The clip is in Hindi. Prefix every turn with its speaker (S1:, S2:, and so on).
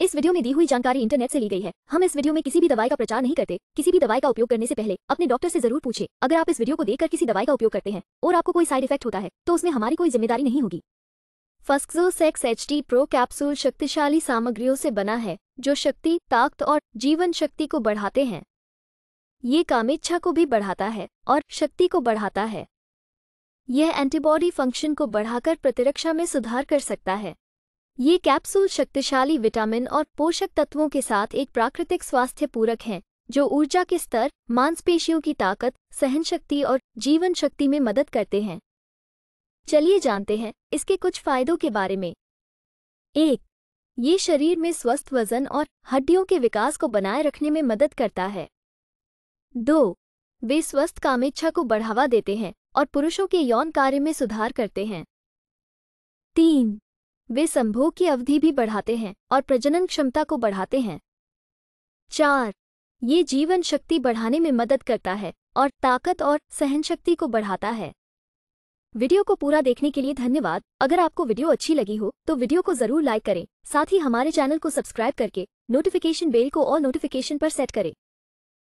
S1: इस वीडियो में दी हुई जानकारी इंटरनेट से ली गई है हम इस वीडियो में किसी भी दवाई का प्रचार नहीं करते किसी भी दवाई का उपयोग करने से पहले अपने डॉक्टर से जरूर पूछे अगर आप इस वीडियो को देखकर किसी दवाई का उपयोग करते हैं और आपको कोई साइड इफेक्ट होता है तो उसमें हमारी कोई जिम्मेदारी नहीं होगी फस्क्सो sex H D pro capsule शक्तिशाली सामग्रियों से बना है जो शक्ति ताकत और जीवन शक्ति को बढ़ाते हैं ये कामेच्छा को भी बढ़ाता है और शक्ति को बढ़ाता है यह एंटीबॉडी फंक्शन को बढ़ाकर प्रतिरक्षा में सुधार कर सकता है ये कैप्सूल शक्तिशाली विटामिन और पोषक तत्वों के साथ एक प्राकृतिक स्वास्थ्य पूरक हैं जो ऊर्जा के स्तर मांसपेशियों की ताकत सहन शक्ति और जीवन शक्ति में मदद करते हैं चलिए जानते हैं इसके कुछ फायदों के बारे में एक ये शरीर में स्वस्थ वजन और हड्डियों के विकास को बनाए रखने में मदद करता है दो वे स्वस्थ कामेच्छा को बढ़ावा देते हैं और पुरुषों के यौन कार्य में सुधार करते हैं तीन वे संभोग की अवधि भी बढ़ाते हैं और प्रजनन क्षमता को बढ़ाते हैं चार ये जीवन शक्ति बढ़ाने में मदद करता है और ताकत और सहनशक्ति को बढ़ाता है वीडियो को पूरा देखने के लिए धन्यवाद अगर आपको वीडियो अच्छी लगी हो तो वीडियो को जरूर लाइक करें साथ ही हमारे चैनल को सब्सक्राइब करके नोटिफिकेशन बेल को और नोटिफिकेशन पर सेट करें